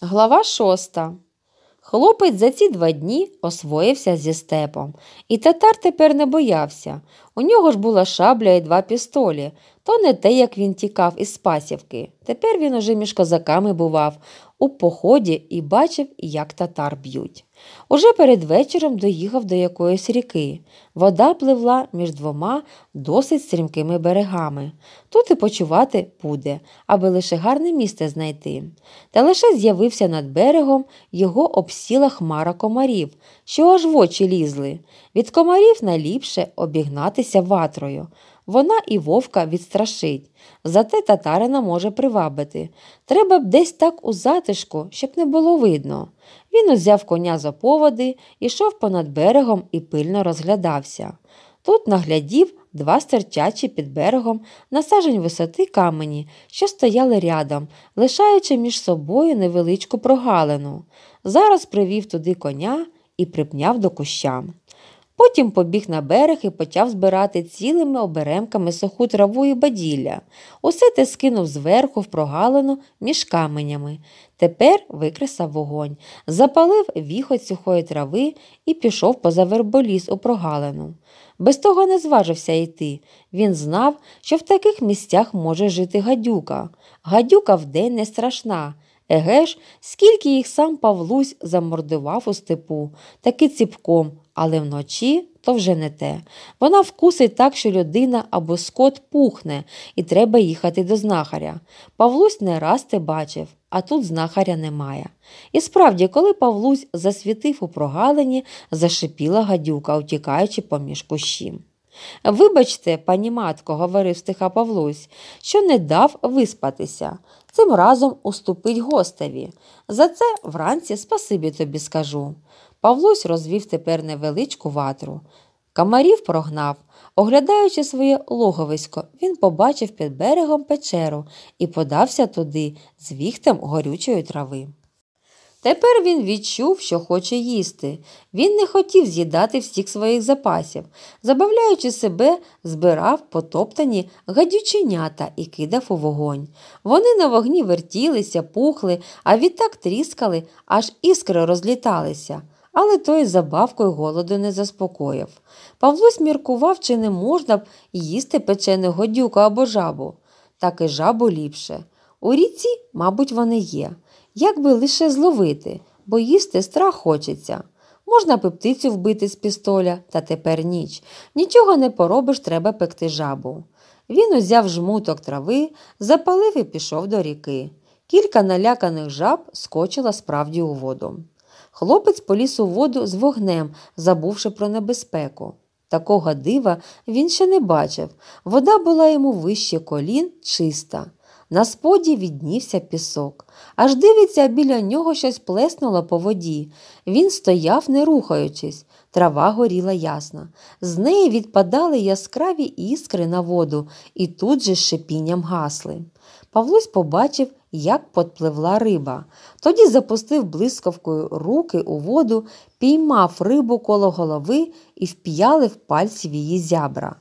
Глава шоста. Хлопець за ці два дні освоївся зі степом, і татар тепер не боявся. У нього ж була шабля і два пістолі, то не те, як він тікав із Спасівки. Тепер він уже між козаками бував у поході і бачив, як татар б'ють. Уже перед вечором доїхав до якоїсь ріки. Вода пливла між двома досить стрімкими берегами. Тут і почувати буде, аби лише гарне місце знайти. Та лише з'явився над берегом, його обсіла хмара комарів, що аж в очі лізли. Від комарів найліпше обігнатися ватрою. Вона і вовка відстрашить, зате татарина може привабити. Треба б десь так у затишку, щоб не було видно. Він узяв коня за поводи, ішов понад берегом і пильно розглядався. Тут наглядів два стерчачі під берегом на сажень висоти камені, що стояли рядом, лишаючи між собою невеличку прогалину. Зараз привів туди коня і припняв до кущам. Потім побіг на берег і почав збирати цілими оберемками суху траву і баділля. Усе те скинув зверху в прогалину між каменями. Тепер викресав вогонь, запалив віхоть сухої трави і пішов поза верболіс у прогалину. Без того не зважився йти. Він знав, що в таких місцях може жити гадюка. Гадюка вдень не страшна. Еге ж, скільки їх сам Павлусь замордував у степу, таки ціпком але вночі то вже не те. Вона вкусить так, що людина або скот пухне, і треба їхати до знахаря. Павлусь не раз те бачив, а тут знахаря немає. І справді, коли Павлусь засвітив у прогалині, зашипіла гадюка, утікаючи поміж кущів. Вибачте, пані матко, говорив стиха Павлусь, що не дав виспатися. Цим разом уступить гостеві. За це вранці спасибі тобі скажу. Павлусь розвів тепер невеличку ватру. Камарів прогнав. Оглядаючи своє логовисько, він побачив під берегом печеру і подався туди з віхтем горючої трави. Тепер він відчув, що хоче їсти. Він не хотів з'їдати всіх своїх запасів, забавляючи себе, збирав потоптані гадючинята і кидав у вогонь. Вони на вогні вертілися, пухли, а відтак тріскали, аж іскри розліталися але той забавкою голоду не заспокоїв. Павлось міркував, чи не можна б їсти печену годюка або жабу, так і жабу ліпше. У ріці, мабуть, вони є. Як би лише зловити, бо їсти страх хочеться. Можна би птицю вбити з пістоля, та тепер ніч. Нічого не поробиш, треба пекти жабу. Він узяв жмуток трави, запалив і пішов до ріки. Кілька наляканих жаб скочила справді у воду. Хлопець поліз у воду з вогнем, забувши про небезпеку. Такого дива він ще не бачив. Вода була йому вище колін, чиста. На споді віднівся пісок. Аж дивиться, біля нього щось плеснуло по воді. Він стояв, не рухаючись. Трава горіла ясно. З неї відпадали яскраві іскри на воду і тут же з шипінням гасли. Павлусь побачив, як подпливла риба. Тоді запустив блискавкою руки у воду, піймав рибу коло голови і вп'ялив пальці в її зябра.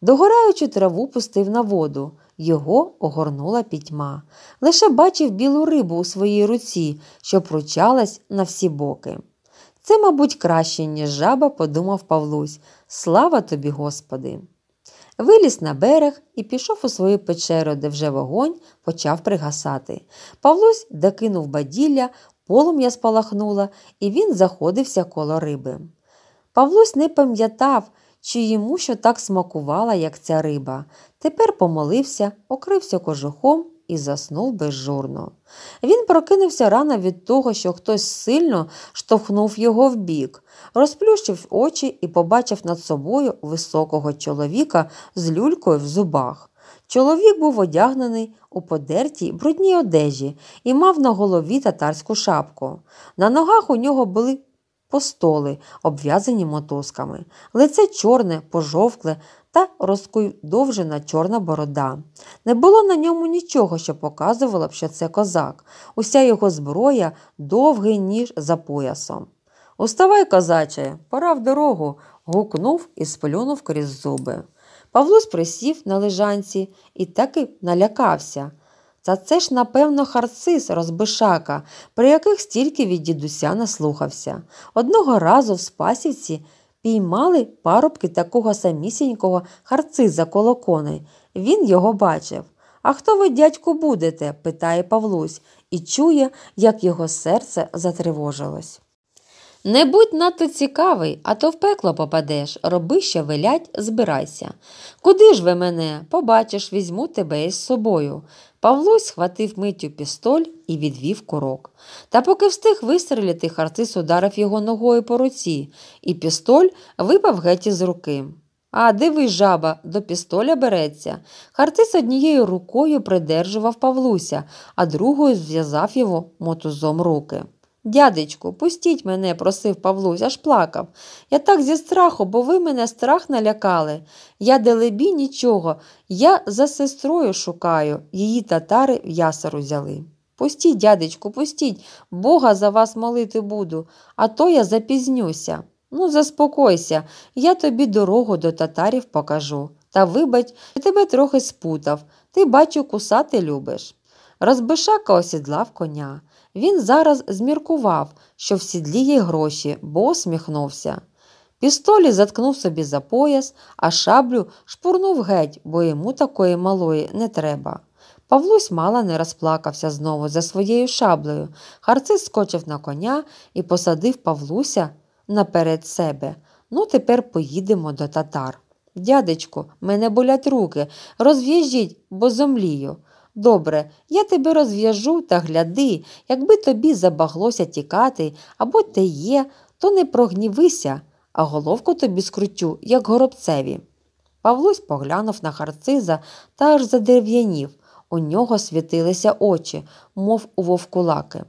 Догораючу траву пустив на воду. Його огорнула пітьма. Лише бачив білу рибу у своїй руці, що пручалась на всі боки. Це, мабуть, краще, ніж жаба, подумав Павлусь. Слава тобі, Господи! Виліз на берег і пішов у свою печеру, де вже вогонь почав пригасати. Павлусь докинув баділля, полум'я спалахнула, і він заходився коло риби. Павлусь не пам'ятав, чи йому що так смакувала, як ця риба. Тепер помолився, окрився кожухом і заснув безжурно. Він прокинувся рано від того, що хтось сильно штовхнув його в бік, розплющив очі і побачив над собою високого чоловіка з люлькою в зубах. Чоловік був одягнений у подертій брудній одежі і мав на голові татарську шапку. На ногах у нього були постоли, обв'язані мотузками, лице чорне, пожовкле та розкудовжена чорна борода. Не було на ньому нічого, що показувало б, що це козак. Уся його зброя довгий ніж за поясом. Уставай, козаче, пора в дорогу. гукнув і сплюнув крізь зуби. Павлос присів на лежанці і таки налякався. Та це ж, напевно, харцис розбишака, про яких стільки від дідуся наслухався. Одного разу в Спасівці піймали парубки такого самісінького харциза коло коней. Він його бачив. А хто ви, дядьку, будете? питає Павлусь і чує, як його серце затривожилось. Не будь надто цікавий, а то в пекло попадеш, роби, ще велять, збирайся. Куди ж ви мене? Побачиш, візьму тебе із собою. Павлусь схватив миттю пістоль і відвів курок. Та поки встиг вистріляти, Хартис ударив його ногою по руці, і пістоль випав геть із руки. А дивись, жаба, до пістоля береться. Хартис однією рукою придержував Павлуся, а другою зв'язав його мотузом руки. Дядечку, пустіть мене, просив Павлусь, аж плакав. Я так зі страху, бо ви мене страх налякали. Я делебі нічого, я за сестрою шукаю. Її татари в ясару взяли. Пустіть, дядечку, пустіть, Бога за вас молити буду, а то я запізнюся. Ну, заспокойся, я тобі дорогу до татарів покажу. Та, вибач, я тебе трохи спутав. Ти, бачу, кусати любиш. Розбишака осідлав коня. Він зараз зміркував, що в сідлі є гроші, бо усміхнувся. Пістолі заткнув собі за пояс, а шаблю шпурнув геть, бо йому такої малої не треба. Павлусь мало не розплакався знову за своєю шаблею. Харцис скочив на коня і посадив Павлуся наперед себе. Ну, тепер поїдемо до татар. Дядечку, мене болять руки, розв'яжіть, бо зомлію. Добре, я тебе розв'яжу та гляди, якби тобі забаглося тікати або те є, то не прогнівися, а головку тобі скрутю, як горобцеві. Павлусь поглянув на харциза та аж задерев'янів. У нього світилися очі, мов у вовкулаки.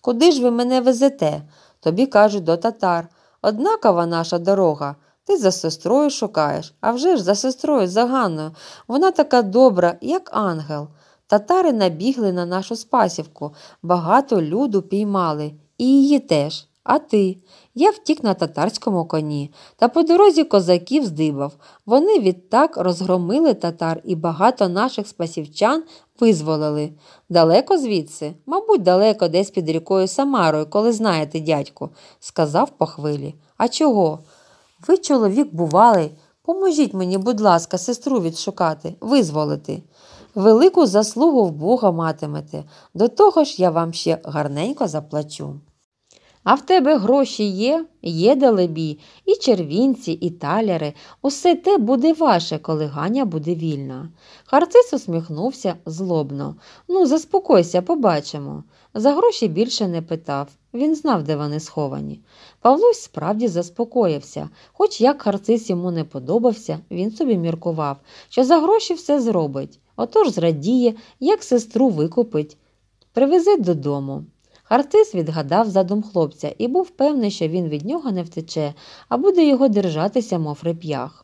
Куди ж ви мене везете? Тобі кажуть до татар. Однакова наша дорога. Ти за сестрою шукаєш, а вже ж за сестрою, заганою. Вона така добра, як ангел. Татари набігли на нашу Спасівку, багато люду піймали, і її теж. А ти? Я втік на татарському коні, та по дорозі козаків здибав. Вони відтак розгромили татар і багато наших спасівчан визволили. Далеко звідси, мабуть, далеко десь під рікою Самарою, коли знаєте, дядьку, сказав по хвилі. А чого? Ви, чоловік, бували. Поможіть мені, будь ласка, сестру відшукати, визволити велику заслугу в Бога матимете. До того ж я вам ще гарненько заплачу. А в тебе гроші є, є далебі, і червінці, і таляри. Усе те буде ваше, коли Ганя буде вільна. Харцис усміхнувся злобно. Ну, заспокойся, побачимо. За гроші більше не питав. Він знав, де вони сховані. Павлусь справді заспокоївся, хоч як харцис йому не подобався, він собі міркував, що за гроші все зробить, отож зрадіє, як сестру викупить, привезе додому. Харцис відгадав задум хлопця і був певний, що він від нього не втече, а буде його держатися, мов реп'ях.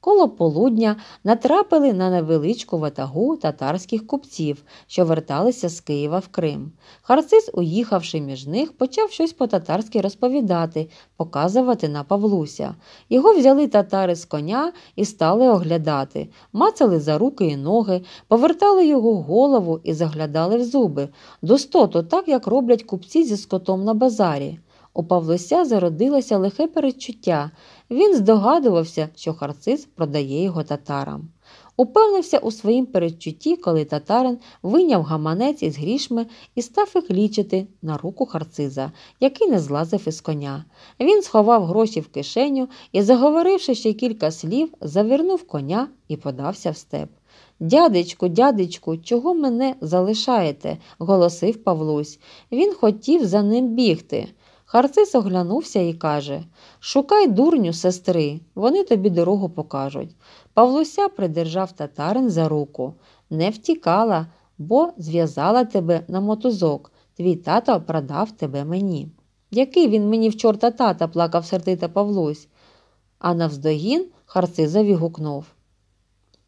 Коло полудня натрапили на невеличку ватагу татарських купців, що верталися з Києва в Крим. Харцис, уїхавши між них, почав щось по-татарськи розповідати, показувати на Павлуся. Його взяли татари з коня і стали оглядати, мацали за руки і ноги, повертали його голову і заглядали в зуби, достото, так як роблять купці зі скотом на базарі. У Павлося зародилося лихе перечуття. Він здогадувався, що харциз продає його татарам. Упевнився у своїм перечутті, коли татарин вийняв гаманець із грішми і став їх лічити на руку харциза, який не злазив із коня. Він сховав гроші в кишеню і, заговоривши ще кілька слів, завернув коня і подався в степ. Дядечку, дядечку, чого мене залишаєте? голосив Павлусь. Він хотів за ним бігти. Харцис оглянувся і каже Шукай дурню, сестри, вони тобі дорогу покажуть. Павлуся придержав татарин за руку, не втікала, бо зв'язала тебе на мотузок. Твій тато продав тебе мені. Який він мені в чорта тата плакав сердито Павлусь. А навздогін харцизові гукнув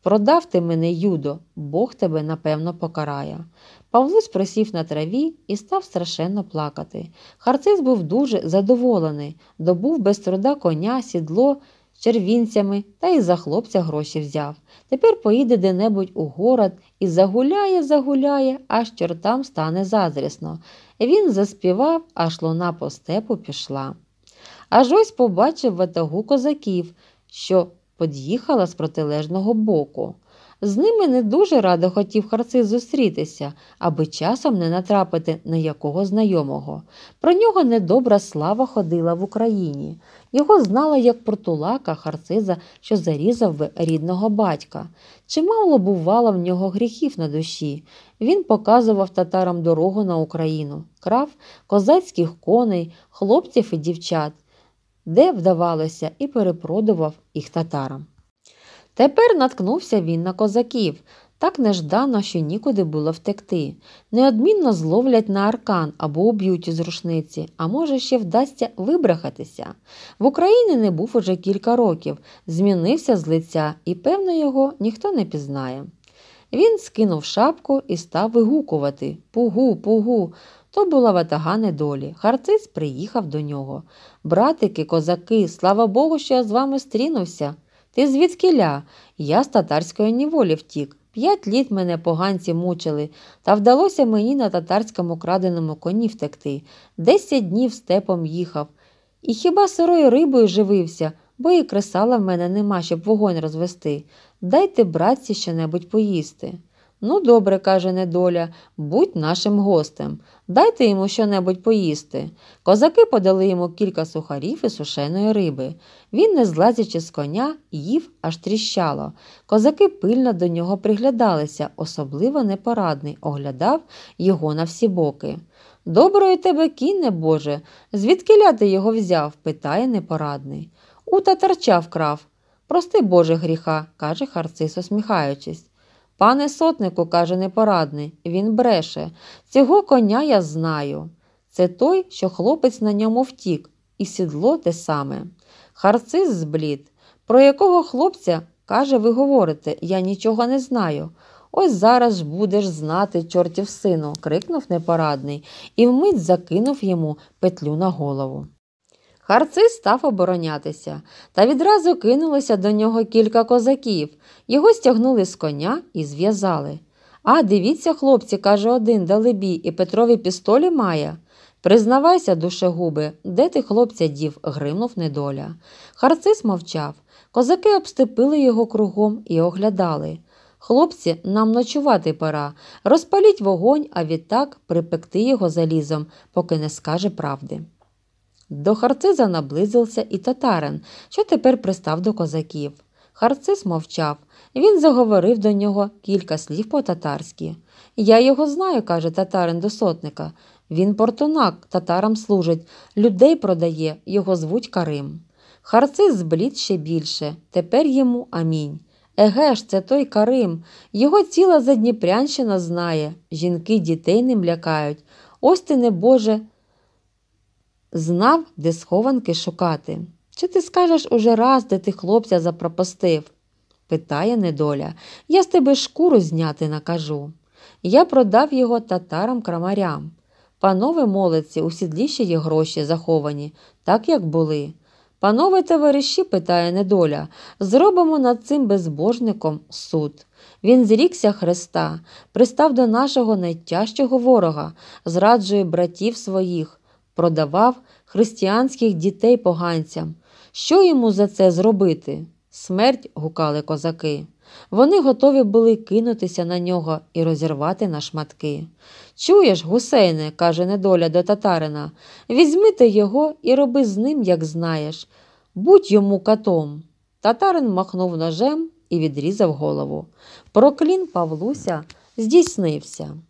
Продав ти мене, Юдо, Бог тебе напевно покарає. Павлусь просів на траві і став страшенно плакати. Харциз був дуже задоволений, добув без труда коня, сідло червінцями та й за хлопця гроші взяв. Тепер поїде де-небудь у город і загуляє, загуляє, аж чортам стане заздрісно. Він заспівав, аж луна по степу пішла. Аж ось побачив ватагу козаків, що под'їхала з протилежного боку. З ними не дуже радо хотів харци зустрітися, аби часом не натрапити на якого знайомого. Про нього недобра слава ходила в Україні. Його знала як протулака харциза, що зарізав би рідного батька. Чимало бувало в нього гріхів на душі. Він показував татарам дорогу на Україну, крав козацьких коней, хлопців і дівчат, де вдавалося, і перепродував їх татарам. Тепер наткнувся він на козаків. Так неждано, що нікуди було втекти. Неодмінно зловлять на аркан або уб'ють із рушниці, а може, ще вдасться вибрахатися. В Україні не був уже кілька років, змінився з лиця, і, певно, його ніхто не пізнає. Він скинув шапку і став вигукувати Пугу, пугу. То була ватага недолі. Харциць приїхав до нього. Братики, козаки, слава Богу, що я з вами стрінувся. Ти звідки ля? Я з татарської ніволі втік. П'ять літ мене поганці мучили, та вдалося мені на татарському краденому коні втекти. Десять днів степом їхав. І хіба сирою рибою живився, бо і кресала в мене нема, щоб вогонь розвести. Дайте, братці, щонебудь поїсти. Ну, добре, каже недоля, будь нашим гостем. Дайте йому щонебудь поїсти. Козаки подали йому кілька сухарів і сушеної риби. Він, не злазячи з коня, їв аж тріщало. Козаки пильно до нього приглядалися, особливо непорадний, оглядав його на всі боки. Доброї тебе, кінне, Боже, звідки ля ти його взяв? питає непорадний. У татарча вкрав. Прости Боже гріха, каже харцис, усміхаючись. Пане сотнику, каже непорадний, він бреше. Цього коня я знаю. Це той, що хлопець на ньому втік, і сідло те саме. Харциз зблід. Про якого хлопця, каже, ви говорите, я нічого не знаю. Ось зараз будеш знати, чортів сину, крикнув непорадний і вмить закинув йому петлю на голову. Харцис став оборонятися, та відразу кинулося до нього кілька козаків. Його стягнули з коня і зв'язали. А дивіться, хлопці, каже один, далебі, і Петрові пістолі має. Признавайся, душегуби, де ти хлопця дів? гримнув недоля. Харцис мовчав. Козаки обстепили його кругом і оглядали. Хлопці, нам ночувати пора. Розпаліть вогонь, а відтак припекти його залізом, поки не скаже правди. До харциза наблизився і татарин, що тепер пристав до козаків. Харциз мовчав. Він заговорив до нього кілька слів по татарськи. Я його знаю, каже татарин до сотника. Він портунак, татарам служить, людей продає, його звуть Карим. Харциз зблід ще більше, тепер йому амінь. Еге ж, це той Карим. Його ціла Задніпрянщина знає. Жінки дітей ним лякають. Ось ти, не Боже знав, де схованки шукати. Чи ти скажеш уже раз, де ти хлопця запропастив? питає недоля. Я з тебе шкуру зняти накажу. Я продав його татарам крамарям. Панове молодці, у сідлі ще є гроші заховані, так як були. Панове товариші, питає недоля, зробимо над цим безбожником суд. Він зрікся Христа, пристав до нашого найтяжчого ворога, зраджує братів своїх, продавав християнських дітей поганцям. Що йому за це зробити? Смерть гукали козаки. Вони готові були кинутися на нього і розірвати на шматки. Чуєш, гусейне, каже недоля до татарина, візьмите його і роби з ним, як знаєш. Будь йому катом. Татарин махнув ножем і відрізав голову. Проклін Павлуся здійснився.